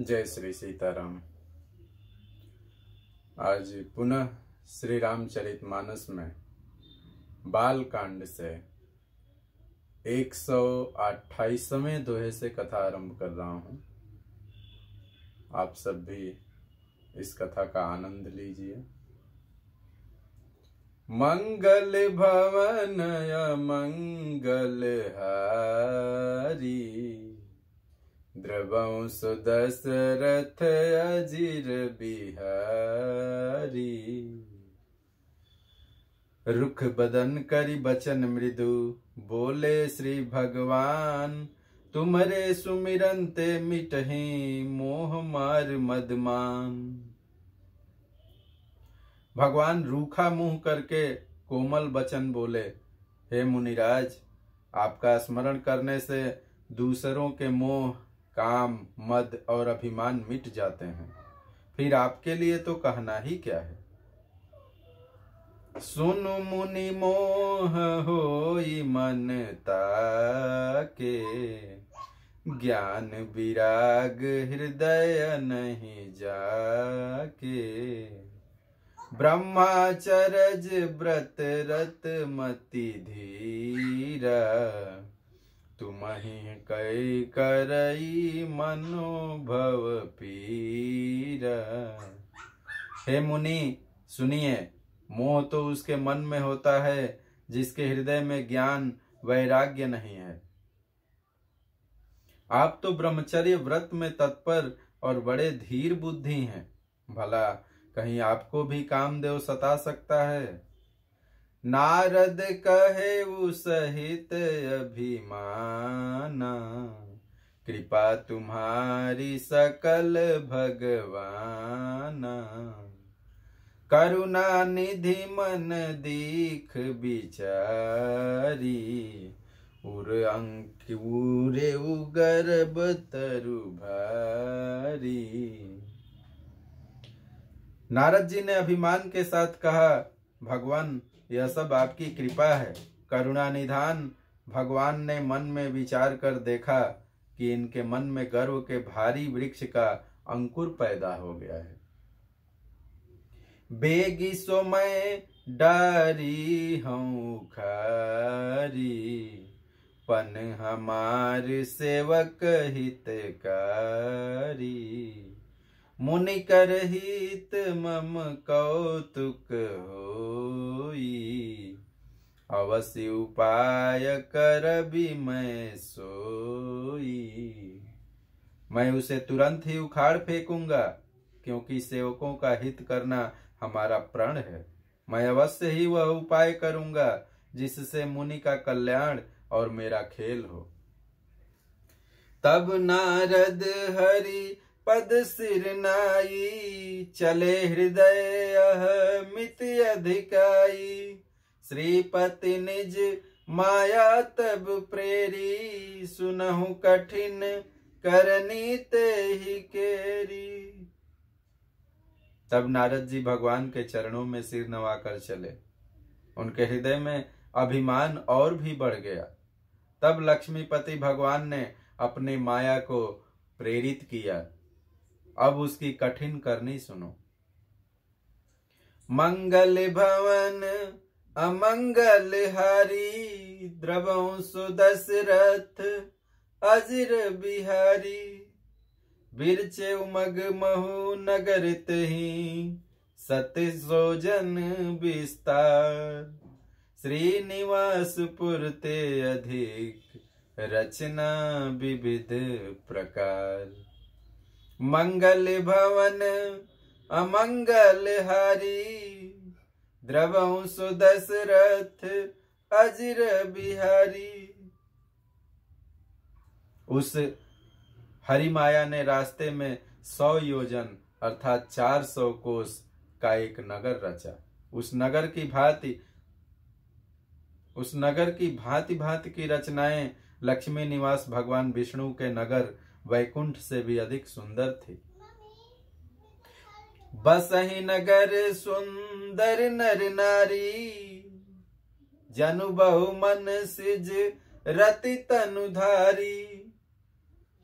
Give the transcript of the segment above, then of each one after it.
जय श्री सीताराम आज पुनः श्री रामचरित मानस में बाल कांड से एक सौ अट्ठाईसवें दोहे से कथा आरंभ कर रहा हूं आप सब भी इस कथा का आनंद लीजिए मंगल भवन मंगल हारी द्रवं सुदशरथ अजीर बिहारी रुख बदन करी बचन मृदु बोले श्री भगवान तुमरे सुमिरन ते मिटहि मोह मार मदमान भगवान रूखा मुंह करके कोमल बचन बोले हे मुनिराज आपका स्मरण करने से दूसरों के मोह काम मद और अभिमान मिट जाते हैं फिर आपके लिए तो कहना ही क्या है सुन मुनि मोह हो मन ताके ज्ञान विराग हृदय नहीं जाके ब्रह्माचरज व्रत रत मति धीरा तुम्हें कई करई मनोभव पीर हे मुनि सुनिए मोह तो उसके मन में होता है जिसके हृदय में ज्ञान वैराग्य नहीं है आप तो ब्रह्मचर्य व्रत में तत्पर और बड़े धीर बुद्धि हैं भला कहीं आपको भी कामदेव सता सकता है नारद कहे उ सहित अभिमाना कृपा तुम्हारी सकल भगवाना करुणा निधि मन दीख बिचारी उर अंक उरे उगर्भ तरु भारी नारद जी ने अभिमान के साथ कहा भगवान यह सब आपकी कृपा है करुणा निधान भगवान ने मन में विचार कर देखा कि इनके मन में गर्व के भारी वृक्ष का अंकुर पैदा हो गया है बेगी सो मैं डारी हूं खारी पन हमार सेवक हितकारी मुनि कर हित मम कौतुक होई अवश्य उपाय कर भी मैं सोई मैं उसे तुरंत ही उखाड़ फेंकूंगा क्योंकि सेवकों का हित करना हमारा प्रण है मैं अवश्य ही वह उपाय करूंगा जिससे मुनि का कल्याण और मेरा खेल हो तब नारद हरि पद सिर नाई चले हृदय अहमित अधिकाई श्रीपति निज माया तब प्रेरी सुनहु कठिन करनी ते ही केरी तब नारद जी भगवान के चरणों में सिर नवाकर चले उनके हृदय में अभिमान और भी बढ़ गया तब लक्ष्मीपति भगवान ने अपनी माया को प्रेरित किया अब उसकी कठिन करनी सुनो मंगल भवन अमंगल हारी द्रवो सुदशरथ अजर बिहारी बिरचे उमग महु नगर तही सत्य सोजन विस्तार श्रीनिवासपुर ते अधिक रचना विविध प्रकार मंगल भवन अमंगल हरी द्रव सुदशरथ अजर बिहारी उस हरि माया ने रास्ते में सौ योजन अर्थात चार सौ कोस का एक नगर रचा उस नगर की भांति उस नगर की भांति भांति की रचनाएं लक्ष्मी निवास भगवान विष्णु के नगर वैकुंठ से भी अधिक सुंदर थी बसही नगर सुंदर नर नारी जनु बहु मन सिज रति धारी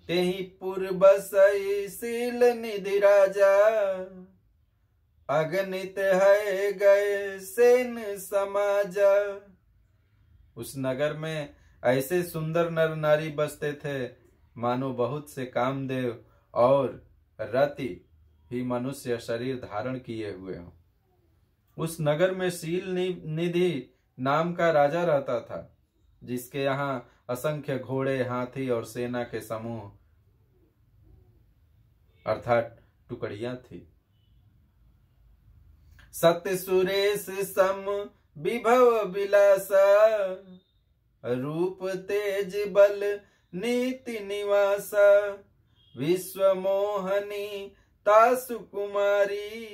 तेहि पुर बसई सील निधि राजा अगणित है गए सेन समाजा उस नगर में ऐसे सुंदर नर नारी बसते थे मानो बहुत से कामदेव और रति ही मनुष्य शरीर धारण किए हुए हों उस नगर में शील निधि नाम का राजा रहता था जिसके यहाँ असंख्य घोड़े हाथी और सेना के समूह अर्थात टुकड़िया थी सत्य सुरेश सम विभव बिलासा रूप तेज बल नीति निवास विश्व मोहनी तासु कुमारी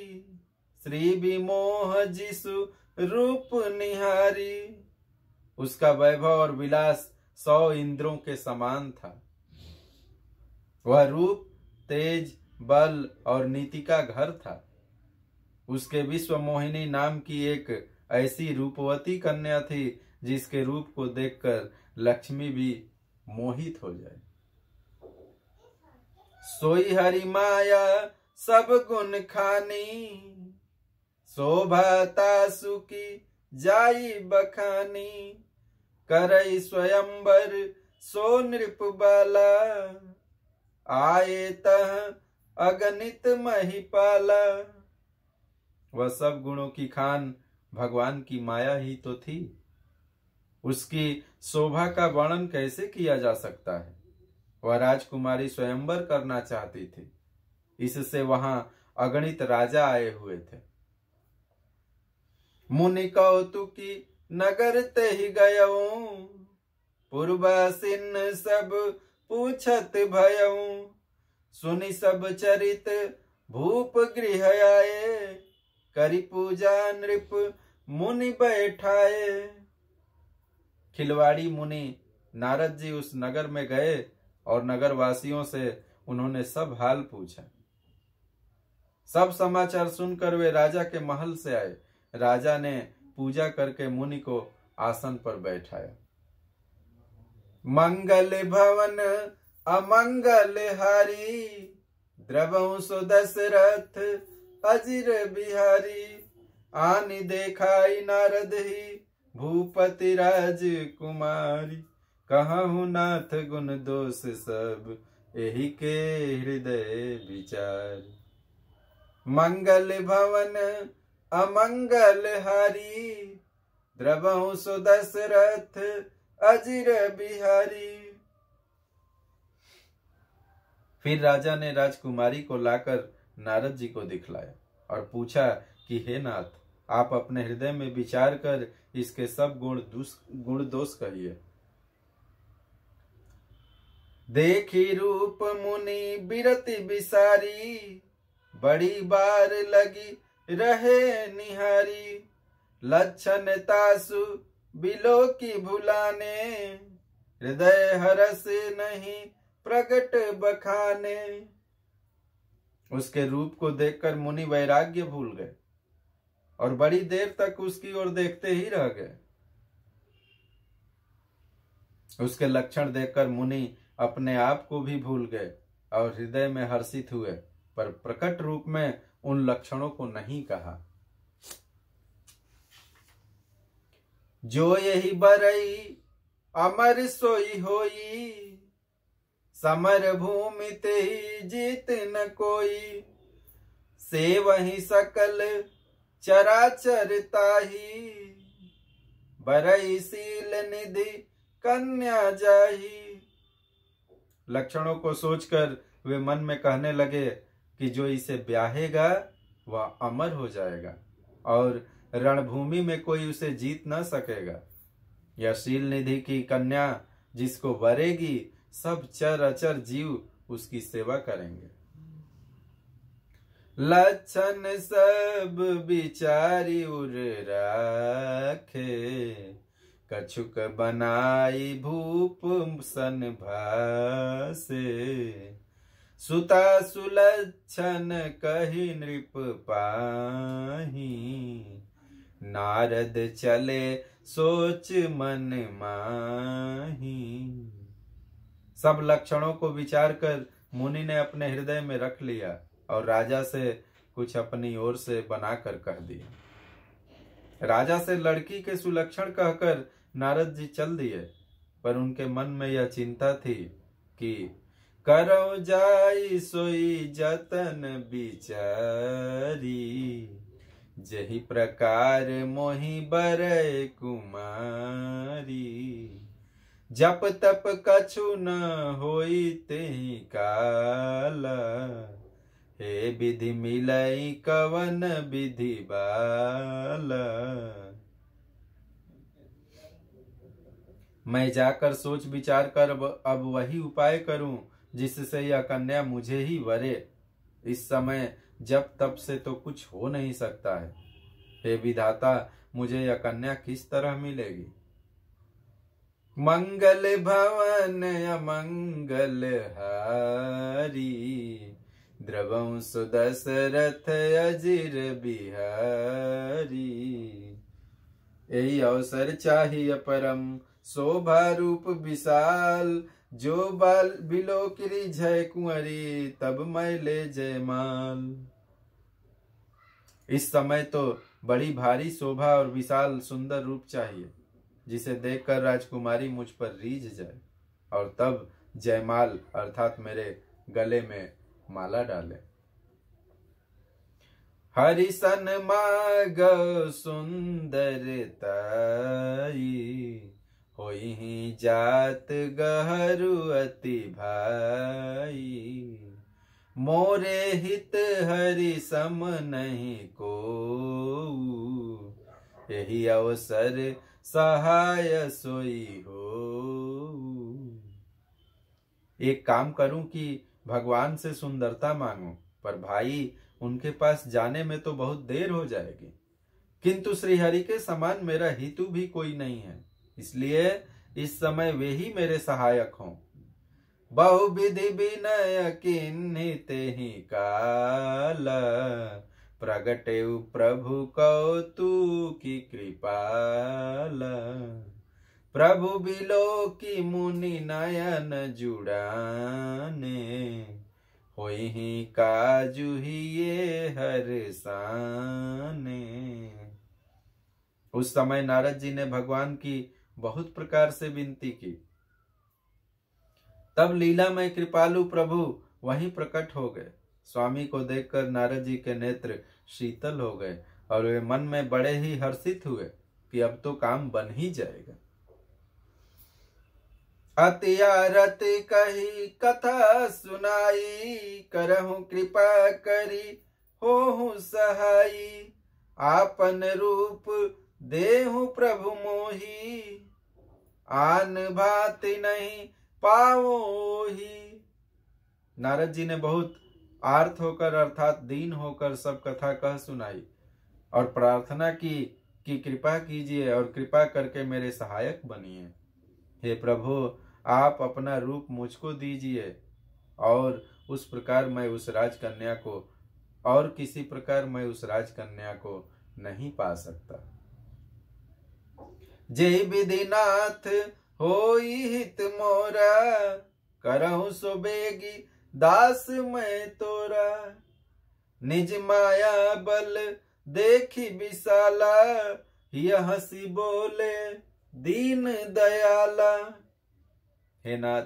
श्री विमोह जिसु रूप निहारी उसका वैभव और विलास सौ इंद्रों के समान था वह रूप तेज बल और नीति का घर था उसके विश्व मोहिनी नाम की एक ऐसी रूपवती कन्या थी जिसके रूप को देखकर लक्ष्मी भी मोहित हो जाए सोई हरि माया सब गुण खानी शोभता सुखी जाई बखानी करई स्वयंबर सो नृप बाला आए तह अगणित महिपाला वह सब गुणों की खान भगवान की माया ही तो थी उसकी शोभा का वर्णन कैसे किया जा सकता है वह राजकुमारी स्वयंवर करना चाहती थी इससे वहां अगणित राजा आए हुए थे मुनि की नगर ते ही गय पूर्वासीन सब पूछत भय सुनि सब चरित भूप गृह आए करी पूजा नृप मुनि बैठाए खिलवाड़ी मुनि नारद जी उस नगर में गए और नगर वासियों से उन्होंने सब हाल पूछा सब समाचार सुनकर वे राजा के महल से आए राजा ने पूजा करके मुनि को आसन पर बैठाया मंगल भवन अमंगल हारी द्रवऊ सो दशरथ अजीर बिहारी आनी देखाई नारद ही भूपति राज कुमारी कहूँ नाथ गुण दोष सब यही के हृदय विचार मंगल भवन अमंगल हरी द्रवहु सो दशरथ अजीर बिहारी फिर राजा ने राजकुमारी को लाकर नारद जी को दिखलाया और पूछा कि हे नाथ आप अपने हृदय में विचार कर इसके सब गुण गुण दोष कहिए देखी रूप मुनि बिरति बिसारी बड़ी बार लगी रहे निहारी लक्षण तासु बिलो की भुलाने हृदय हरस नहीं प्रकट बखाने उसके रूप को देखकर मुनि वैराग्य भूल गए और बड़ी देर तक उसकी ओर देखते ही रह गए उसके लक्षण देखकर मुनि अपने आप को भी भूल गए और हृदय में हर्षित हुए पर प्रकट रूप में उन लक्षणों को नहीं कहा जो यही बरई अमर सोई होई समर भूमि ते जीत न कोई से वही सकल चरा चरिता ही बरई सील निधि कन्या जाही लक्षणों को सोचकर वे मन में कहने लगे कि जो इसे ब्याहेगा वह अमर हो जाएगा और रणभूमि में कोई उसे जीत न सकेगा यह शील निधि की कन्या जिसको बरेगी सब चर अचर जीव उसकी सेवा करेंगे लक्षण सब बिचारी उर कछुक बनाई भूप सन भासे सुता सुलक्षण कही नृप पाही नारद चले सोच मन माही सब लक्षणों को विचार कर मुनि ने अपने हृदय में रख लिया और राजा से कुछ अपनी ओर से बनाकर कह दिया राजा से लड़की के सुलक्षण कहकर नारद जी चल दिए पर उनके मन में यह चिंता थी कि करो जाई सोई जतन बिचारी जही प्रकार मोही बर कुमारी जप तप कछु न होई ते काला हे विधि मिलई कवन विधि बाल मैं जाकर सोच विचार कर अब वही उपाय करूं जिससे यह कन्या मुझे ही वरे इस समय जब तब से तो कुछ हो नहीं सकता है हे विधाता मुझे यह कन्या किस तरह मिलेगी मंगल भवन मंगल हारी द्रवं सुदशरथ अजीर बिहारी यही अवसर चाहिए परम शोभा रूप विशाल जो बाल बिलो किरी जय कुंवरी तब मैं ले जय माल इस समय तो बड़ी भारी शोभा और विशाल सुंदर रूप चाहिए जिसे देखकर राजकुमारी मुझ पर रीझ जाए और तब जयमाल अर्थात मेरे गले में माला डालें हरिसन माग सुंदरताई होई जात गहरु अति भाई मोरे हित हरि सम नहीं को यही अवसर सहाय सोई हो एक काम करूं कि भगवान से सुंदरता मांगो पर भाई उनके पास जाने में तो बहुत देर हो जाएगी किंतु श्रीहरि के समान मेरा हेतु भी कोई नहीं है इसलिए इस समय वे ही मेरे सहायक हों विधि विनय किन्ते ही काल प्रगटे प्रभु कौतु की कृपाला प्रभु बिलो की मुनि नयन जुड़ाने हो काजू ही ये हर साने उस समय नारद जी ने भगवान की बहुत प्रकार से विनती की तब लीला में कृपालु प्रभु वहीं प्रकट हो गए स्वामी को देखकर नारद जी के नेत्र शीतल हो गए और वे मन में बड़े ही हर्षित हुए कि अब तो काम बन ही जाएगा अतियारत कही कथा सुनाई करहु कृपा करी हो सहाई आपन रूप देहु प्रभु मोही आन भाति नहीं पाओ ही नारद जी ने बहुत आर्थ होकर अर्थात दीन होकर सब कथा कह सुनाई और प्रार्थना की कि कृपा कीजिए और कृपा करके मेरे सहायक बनिए हे प्रभु आप अपना रूप मुझको दीजिए और उस प्रकार मैं उस राजकन्या को और किसी प्रकार मैं उस राजकन्या को नहीं पा सकता जय विधिनाथ हो हित मोरा करहु सुबेगी दास मैं तोरा निज माया बल देखी विशाला यह हसी बोले दीन दयाला हे नाथ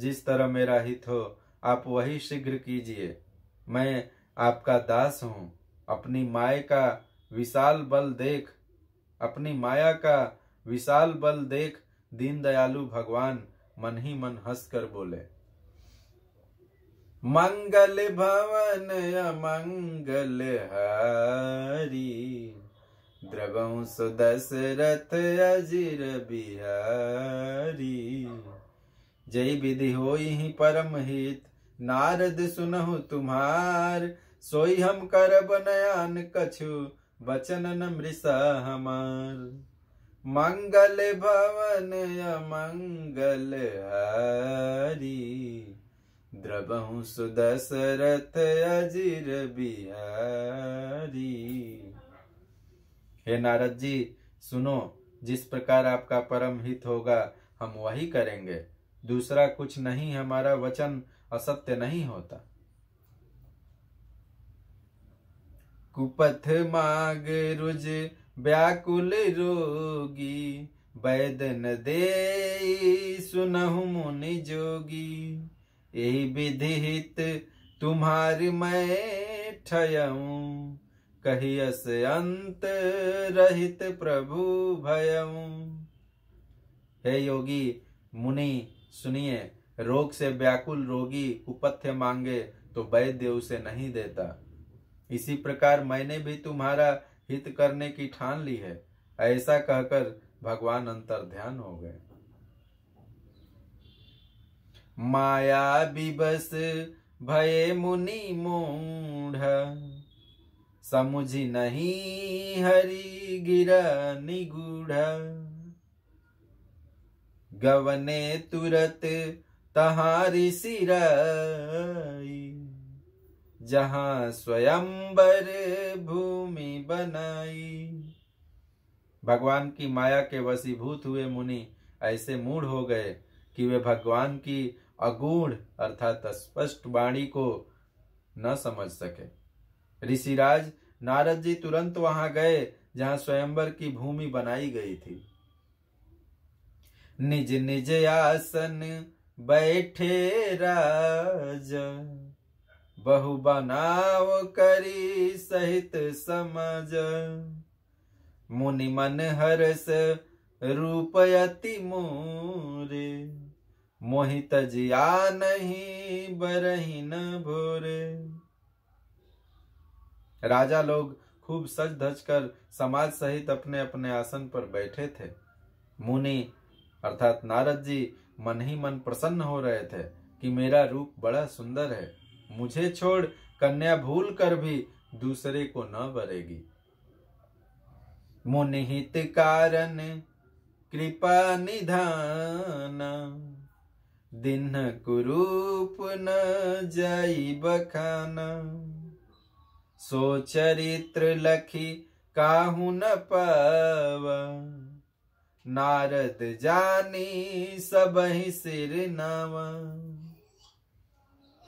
जिस तरह मेरा हित हो आप वही शीघ्र कीजिए मैं आपका दास हूं अपनी माया का विशाल बल देख अपनी माया का विशाल बल देख दीन दयालु भगवान मन ही मन हंस कर बोले मंगल भवन मंगल हरी द्रवंस दशरथ अजीर बिहारी जय विधि हो ही परम हित नारद सुनहु तुम्हार सोई हम करब नयान कछु वचन मृषा हमार मंगल भवन अमंगल हरी द्रबहु सुदशरथ अजीर बिहारी हे नारद जी सुनो जिस प्रकार आपका परम हित होगा हम वही करेंगे दूसरा कुछ नहीं हमारा वचन असत्य नहीं होता कुपथ माग रुज व्याकुल रोगी वैदन दे सुनहु मुनि जोगी यही विधि हित तुम्हारी मैं ठयऊ कही अंत रहित प्रभु भय हे योगी मुनि सुनिए रोग से व्याकुल रोगी उपथ्य मांगे तो वैद्य उसे नहीं देता इसी प्रकार मैंने भी तुम्हारा हित करने की ठान ली है ऐसा कहकर भगवान अंतर ध्यान हो गए माया बिबस भय मुनि मूढ़ समुझ नहीं हरि गिरा निगूढ़ गवने तुरत तहारी सिराई जहां स्वयंबर भूमि बनाई भगवान की माया के वसीभूत हुए मुनि ऐसे मूढ़ हो गए कि वे भगवान की अगूढ़ अर्थात स्पष्ट वाणी को न समझ सके ऋषिराज नारद जी तुरंत वहां गए जहां स्वयंवर की भूमि बनाई गई थी निज निज आसन बैठे राज बहु बनाव करी सहित समझ मुनि मन हर्ष रूप अति मोरे मोहित जिया नहीं बरही न भोरे राजा लोग खूब सज धज कर समाज सहित अपने अपने आसन पर बैठे थे मुनि अर्थात नारद जी मन ही मन प्रसन्न हो रहे थे कि मेरा रूप बड़ा सुंदर है मुझे छोड़ कन्या भूल कर भी दूसरे को न बरेगी मुनिहित कारण कृपा निधान दिन कुरूप न जाई बखाना सो चरित्र लखी काहू न पव नारद जानी सब ही सिर नव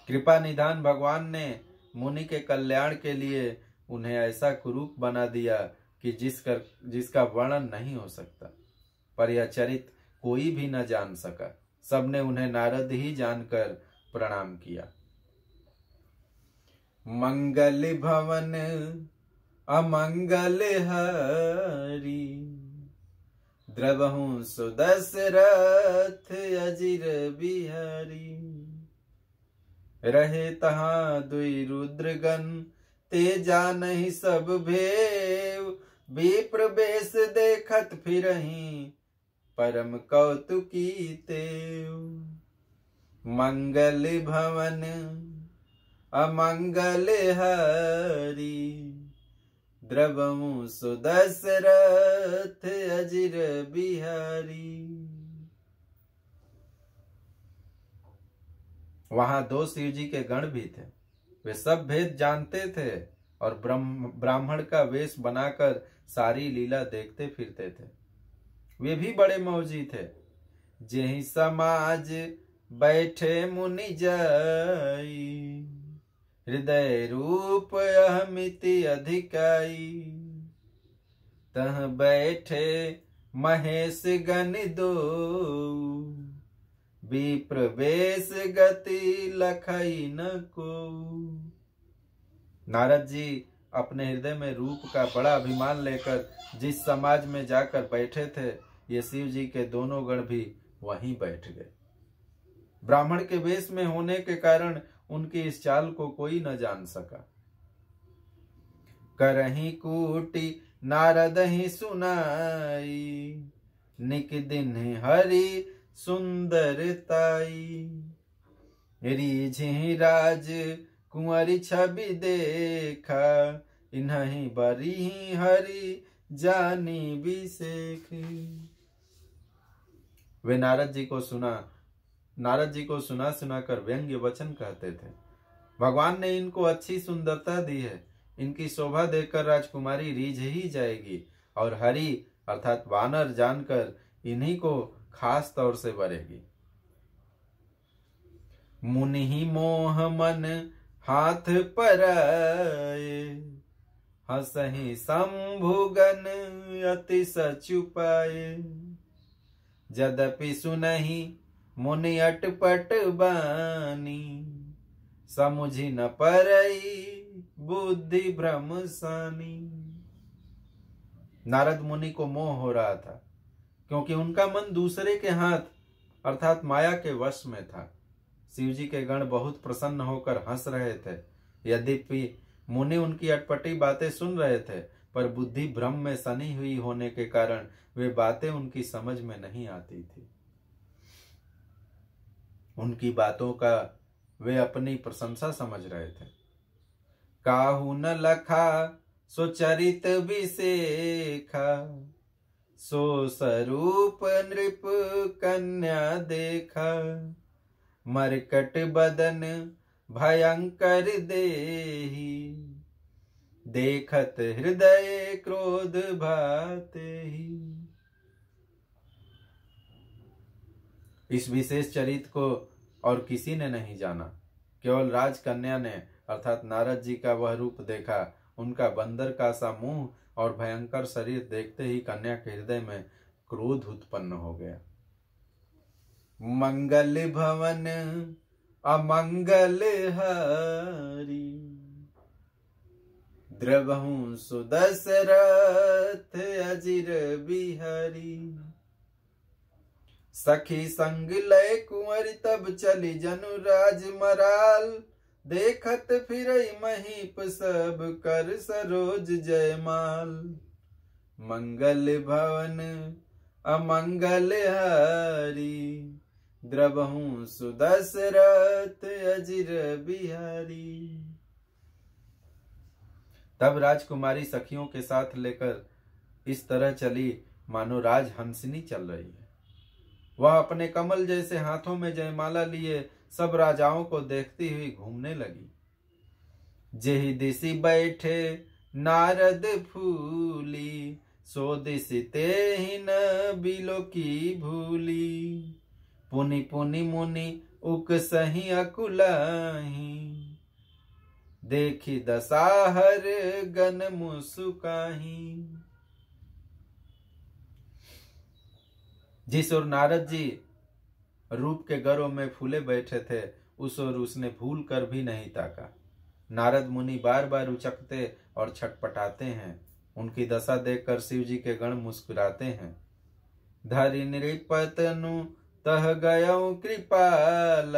कृपा निधान भगवान ने मुनि के कल्याण के लिए उन्हें ऐसा कुरूप बना दिया कि जिसका जिसका वर्णन नहीं हो सकता पर यह चरित कोई भी न जान सका सबने उन्हें नारद ही जानकर प्रणाम किया मंगल भवन अमंगल हरी द्रवहु सुदशरथ अजिर बिहारी रहे तहा दुई रुद्रगन ते जा नहीं सब भेव भी प्रवेश देखत फिरही परम कौतुकी तेव मंगल भवन अमंगल हरी द्रवमु सुदशरथ अजिर बिहारी वहां दो शिव जी के गण भी थे वे सब भेद जानते थे और ब्राह्मण का वेश बनाकर सारी लीला देखते फिरते थे वे भी बड़े मौजी थे जही समाज बैठे मुनि जाई हृदय रूप अहमिति अधिकाई तह बैठे महेश गण दो विप्रवेश गति लखई न को नारद जी अपने हृदय में रूप का बड़ा अभिमान लेकर जिस समाज में जाकर बैठे थे ये शिव जी के दोनों गण भी वहीं बैठ गए ब्राह्मण के वेश में होने के कारण उनके इस चाल को कोई न जान सका करही कूटी नारद ही सुनाई निक दिन ताई सुंदरताई ही राज कुंवरी छवि देखा इन्हीं बरी हरी जानी भी सेखी वे नारद जी को सुना नारद जी को सुना सुना कर व्यंग्य वचन कहते थे भगवान ने इनको अच्छी सुंदरता दी है इनकी शोभा देखकर राजकुमारी रीझ ही जाएगी और हरि अर्थात वानर जानकर इन्हीं को खास तौर से बरेगी मुनि ही मोह मन हाथ पर हसही शंभुगन अति सचुपाए यद्यपि सुनही मुनि अटपट बानी समझी न परई बुद्धि भ्रम सानी नारद मुनि को मोह हो रहा था क्योंकि उनका मन दूसरे के हाथ अर्थात माया के वश में था शिव जी के गण बहुत प्रसन्न होकर हंस रहे थे यद्यपि मुनि उनकी अटपटी बातें सुन रहे थे पर बुद्धि भ्रम में सनी हुई होने के कारण वे बातें उनकी समझ में नहीं आती थी उनकी बातों का वे अपनी प्रशंसा समझ रहे थे काहू न लखा सुचरित विशेखा सो स्वरूप नृप कन्या देखा मरकट बदन भयंकर देही देखत हृदय क्रोध भाते ही इस विशेष चरित को और किसी ने नहीं जाना केवल राजकन्या ने अर्थात नारद जी का वह रूप देखा उनका बंदर का सा मुंह और भयंकर शरीर देखते ही कन्या के हृदय में क्रोध उत्पन्न हो गया मंगल भवन अमंगल हरी द्रवहु सुदशरथ अजिर बिहारी सखी संग लय कुंवर तब चली जनु राज मराल देखत फिर महीप सब कर सरोज जयमाल मंगल भवन अमंगल हरी द्रवहूं सुदशरथ अजिर बिहारी तब राजकुमारी सखियों के साथ लेकर इस तरह चली मानो राज हंसनी चल रही है वह अपने कमल जैसे हाथों में जयमाला लिए सब राजाओं को देखती हुई घूमने लगी ही दिशी बैठे नारद फूली सो दिशते ही न बिलो की भूली पुनि पुनि मुनि उक सही अकुल देखी हर गन मुसुकाही जिस ओर नारद जी रूप के गर्व में फूले बैठे थे उस ओर उसने भूल कर भी नहीं ताका नारद मुनि बार बार उचकते और छटपटाते हैं उनकी दशा देखकर शिव जी के गण मुस्कुराते हैं धरि नृपतनु तह गय कृपाल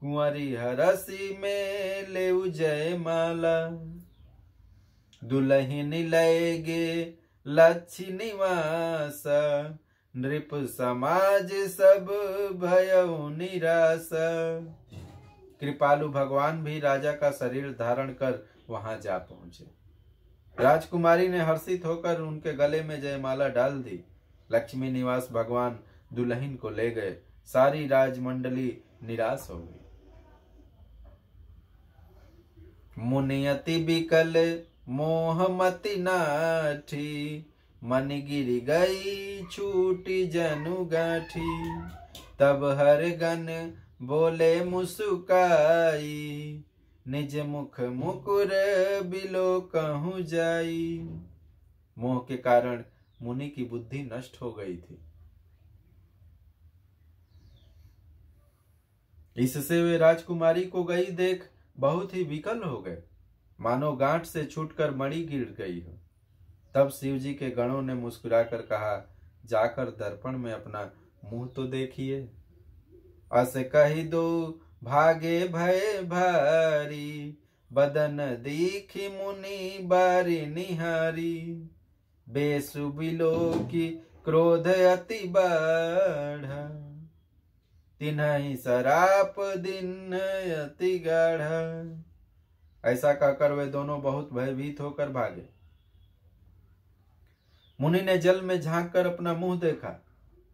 कुंवरी हरसी में ले जय माला दुलहिन लय गे लक्ष्मी निवास नृप समाज सब भय निराश कृपालु भगवान भी राजा का शरीर धारण कर वहां जा पहुंचे राजकुमारी ने हर्षित होकर उनके गले में जयमाला डाल दी लक्ष्मी निवास भगवान दुल्हन को ले गए सारी राजमंडली निराश हो गई मुनियति बिकल मोहमति नाठी मन गिर गई छूटी जनु गाठी तब हर गन बोले मुसुकाई निज मुख मुकुर बिलो कहूं जाई मोह के कारण मुनि की बुद्धि नष्ट हो गई थी इससे वे राजकुमारी को गई देख बहुत ही विकल हो गए मानो गांठ से छूटकर मणि गिर गई हो तब शिव जी के गणों ने मुस्कुराकर कहा जाकर दर्पण में अपना मुंह तो देखिए अस कही दो भागे भय भारी बदन दीखी मुनि बारी निहारी बेसुबिलो की क्रोध अति बढ़ ही शराप दिन अति गढ़ ऐसा कहकर वे दोनों बहुत भयभीत होकर भागे मुनि ने जल में झांक कर अपना मुंह देखा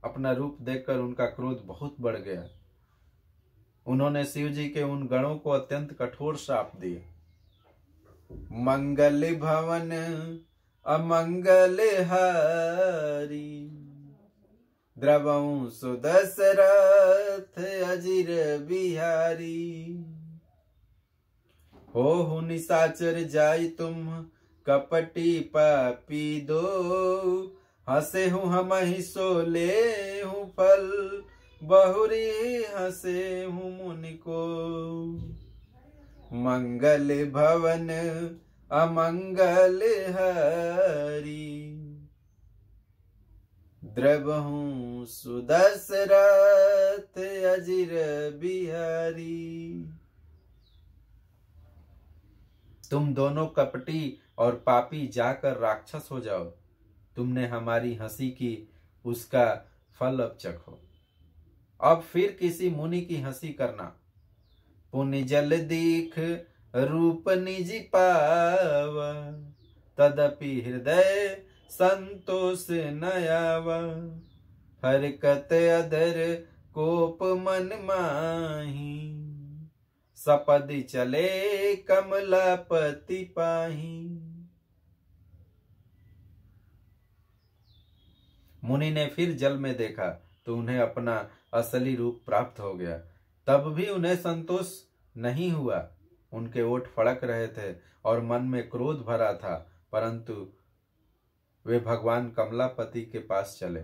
अपना रूप देखकर उनका क्रोध बहुत बढ़ गया उन्होंने शिव जी के उन गणों को अत्यंत कठोर श्राप दिए मंगल भवन अमंगल हरी द्रव सुदशरथ अजीर बिहारी हो निशाचर जाय तुम कपटी पपी दो हसे हूँ हम ही सोले हूँ फल बहुरी हसे हूँ मुनिको मंगल भवन अमंगल हरी द्रव हूँ सुदस रथ अजिर बिहारी तुम दोनों कपटी और पापी जाकर राक्षस हो जाओ तुमने हमारी हंसी की उसका फल अब चखो अब फिर किसी मुनि की हंसी करना पुण्य जल दीख रूप निज पाव तदपि हृदय संतोष नयावा हरकत अधर कोप मन माही सपद चले कमला पति पाही मुनि ने फिर जल में देखा तो उन्हें अपना असली रूप प्राप्त हो गया तब भी उन्हें संतोष नहीं हुआ उनके ओठ फड़क रहे थे और मन में क्रोध भरा था परंतु वे भगवान कमलापति के पास चले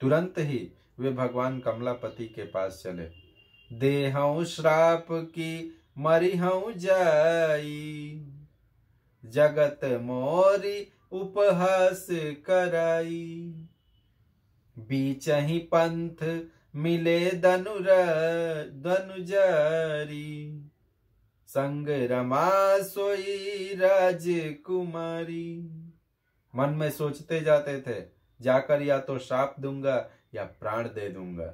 तुरंत ही वे भगवान कमलापति के पास चले दे श्राप की मरिहऊ जाई जगत मोरी उपहास कराई बीच ही पंथ मिले दनुर दनुजारी संग रमा सोई राजकुमारी मन में सोचते जाते थे जाकर या तो श्राप दूंगा या प्राण दे दूंगा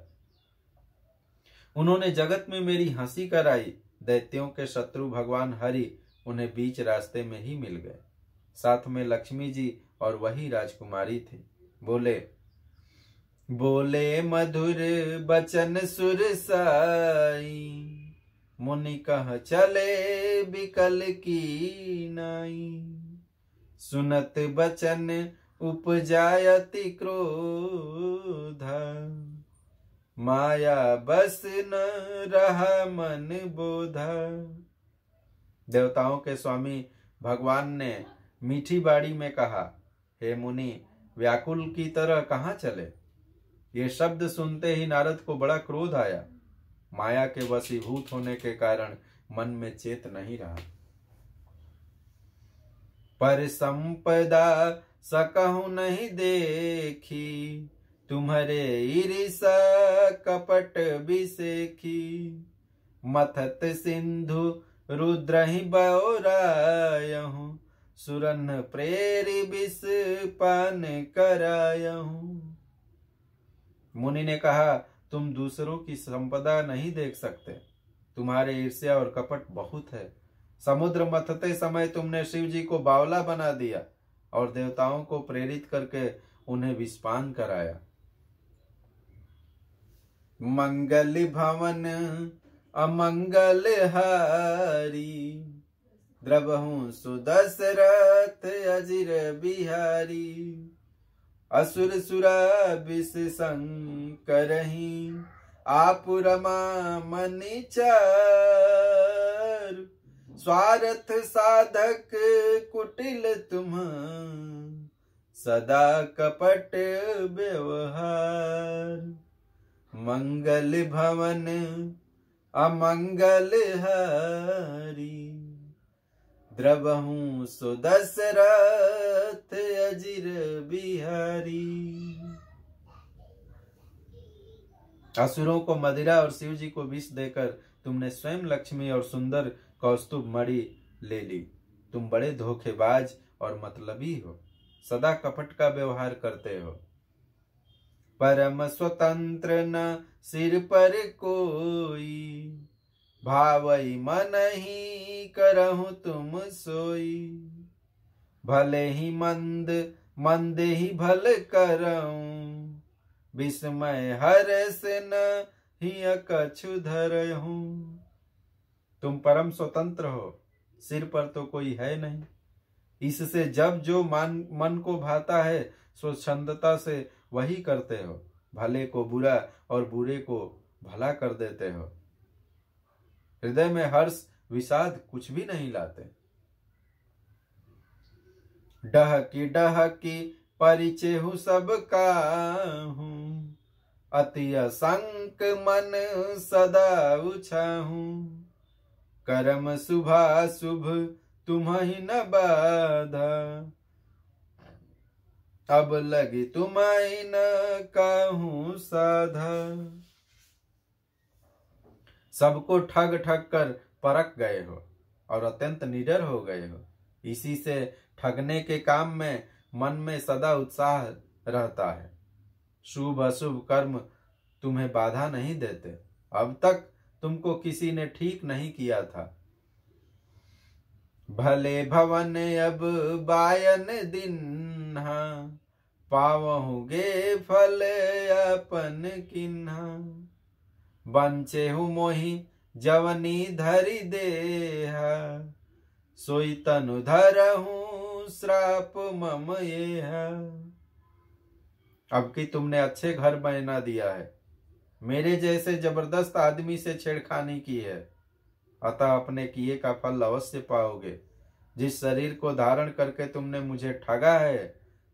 उन्होंने जगत में मेरी हंसी कराई दैत्यों के शत्रु भगवान हरि उन्हें बीच रास्ते में ही मिल गए साथ में लक्ष्मी जी और वही राजकुमारी थे बोले बोले मधुर बचन सुर साई मुनि कह चले बिकल की नाई सुनत बचन उपजायति क्रोध माया बस न रहा मन बोध देवताओं के स्वामी भगवान ने मीठी बाड़ी में कहा हे मुनि व्याकुल की तरह कहाँ चले ये शब्द सुनते ही नारद को बड़ा क्रोध आया माया के वसीभूत होने के कारण मन में चेत नहीं रहा पर संपदा सकहु नहीं देखी तुम्हारे ईरिसा कपट भी सेखी मथत सिंधु रुद्र ही बोरा सुरन प्रेरी बिस पान कराया हूं मुनि ने कहा तुम दूसरों की संपदा नहीं देख सकते तुम्हारे ईर्ष्या और कपट बहुत है समुद्र मथते समय तुमने शिव जी को बावला बना दिया और देवताओं को प्रेरित करके उन्हें विस्पान कराया मंगल भवन अमंगल हारी द्रबहूं सुदशरथ अजिर बिहारी असुर सुरा विष करही आप रमा मनि स्वार्थ साधक कुटिल तुम सदा कपट व्यवहार मंगल भवन अमंगल हरी द्रव हूँ सुदशरथ अजिर बिहारी असुरों को मदिरा और शिव जी को विष देकर तुमने स्वयं लक्ष्मी और सुंदर कौस्तुभ मणि ले ली तुम बड़े धोखेबाज और मतलबी हो सदा कपट का व्यवहार करते हो परम स्वतंत्र न सिर पर कोई भावई मन ही करहु तुम सोई भले ही मंद मंद ही भल करऊं विस्मय हर से न ही कछु धर हूं तुम परम स्वतंत्र हो सिर पर तो कोई है नहीं इससे जब जो मन मन को भाता है स्वच्छंदता से वही करते हो भले को बुरा और बुरे को भला कर देते हो हृदय में हर्ष विषाद कुछ भी नहीं लाते डह की डह की परिचय सब सबका हूँ अति असंक मन सदा हूं करम शुभा शुभ तुम ही न बाधा अब लगी तुम न कहूं साधा सबको ठग ठग कर परख गए हो और अत्यंत निडर हो गए हो इसी से ठगने के काम में मन में सदा उत्साह रहता है शुभ अशुभ कर्म तुम्हें बाधा नहीं देते अब तक तुमको किसी ने ठीक नहीं किया था भले भवन अब बायन दिन हाँ, पावहुगे फल अपन किन्हा बंचे हूँ मोही जवनी धरी देह सोई तनु धरहूँ श्राप मम ये अब की तुमने अच्छे घर बना दिया है मेरे जैसे जबरदस्त आदमी से छेड़खानी की है अतः अपने किए का फल अवश्य पाओगे जिस शरीर को धारण करके तुमने मुझे ठगा है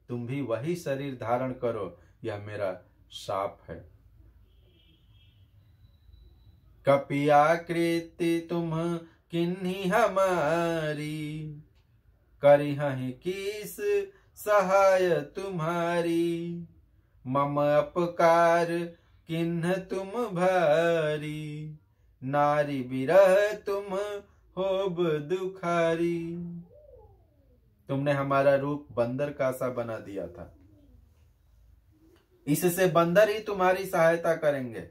तुम भी वही शरीर धारण करो यह मेरा साप है कपिया कृति तुम किन्हीं हमारी करी हैं किस सहाय तुम्हारी मम अपकार किन्ह तुम भारी नारी विरह तुम होब दुखारी तुमने हमारा रूप बंदर का सा बना दिया था इससे बंदर ही तुम्हारी सहायता करेंगे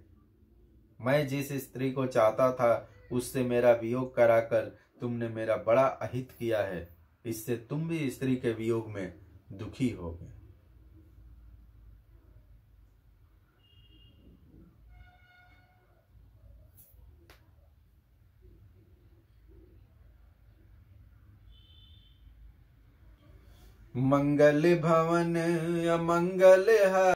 मैं जिस स्त्री को चाहता था उससे मेरा वियोग कराकर तुमने मेरा बड़ा अहित किया है इससे तुम भी स्त्री के वियोग में दुखी हो गए मंगल भवन अमंगल है